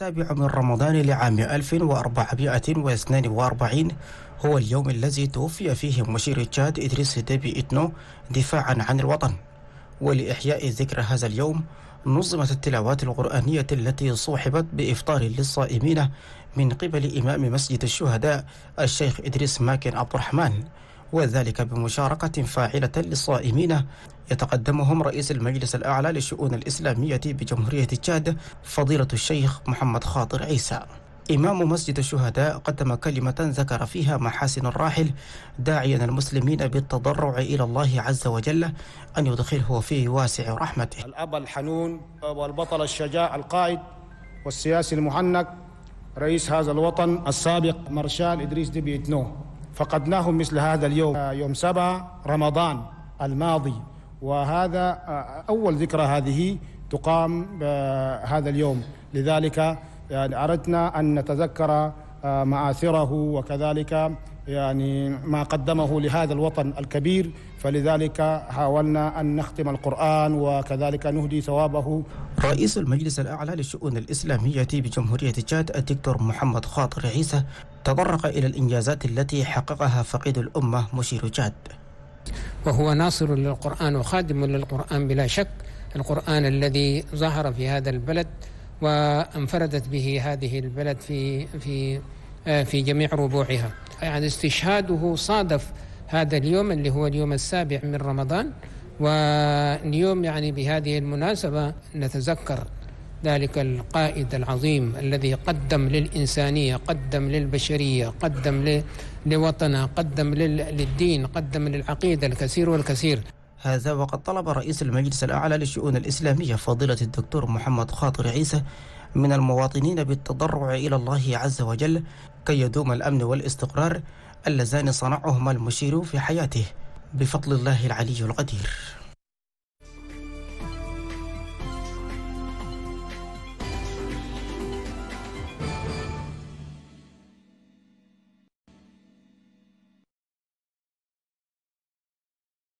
السابع من رمضان لعام 1442 هو اليوم الذي توفي فيه مشير تشاد إدريس ديبي إتنو دفاعا عن الوطن ولإحياء ذكرى هذا اليوم نظمت التلاوات القرآنية التي صوحبت بإفطار للصائمين من قبل إمام مسجد الشهداء الشيخ إدريس ماكن عبد الرحمن وذلك بمشاركة فاعلة للصائمين يتقدمهم رئيس المجلس الأعلى للشؤون الإسلامية بجمهورية تشاد فضيلة الشيخ محمد خاطر عيسى إمام مسجد الشهداء قدم كلمة ذكر فيها محاسن الراحل داعيا المسلمين بالتضرع إلى الله عز وجل أن يدخله في واسع رحمته الأب الحنون والبطل الشجاع القائد والسياسي المحنك رئيس هذا الوطن السابق مرشال إدريس دبيتنو فقدناه مثل هذا اليوم يوم 7 رمضان الماضي وهذا آه، أول ذكرى هذه تقام آه، هذا اليوم لذلك يعني أردنا أن نتذكر آه، مآثره وكذلك يعني ما قدمه لهذا الوطن الكبير فلذلك حاولنا أن نختم القرآن وكذلك نهدي ثوابه رئيس المجلس الأعلى للشؤون الإسلامية بجمهورية تشاد الدكتور محمد خاطر عيسى تطرق إلى الإنجازات التي حققها فقيد الأمة مشير تشاد وهو ناصر للقرآن وخادم للقرآن بلا شك القرآن الذي ظهر في هذا البلد وانفردت به هذه البلد في في آه، في جميع ربوعها يعني استشهاده صادف هذا اليوم اللي هو اليوم السابع من رمضان واليوم يعني بهذه المناسبة نتذكر ذلك القائد العظيم الذي قدم للإنسانية قدم للبشرية قدم لوطنه قدم للدين قدم للعقيدة الكثير والكثير هذا وقد طلب رئيس المجلس الأعلى للشؤون الإسلامية فضيلة الدكتور محمد خاطر عيسى من المواطنين بالتضرع إلى الله عز وجل كي يدوم الأمن والاستقرار اللذان صنعهما المشير في حياته بفضل الله العلي القدير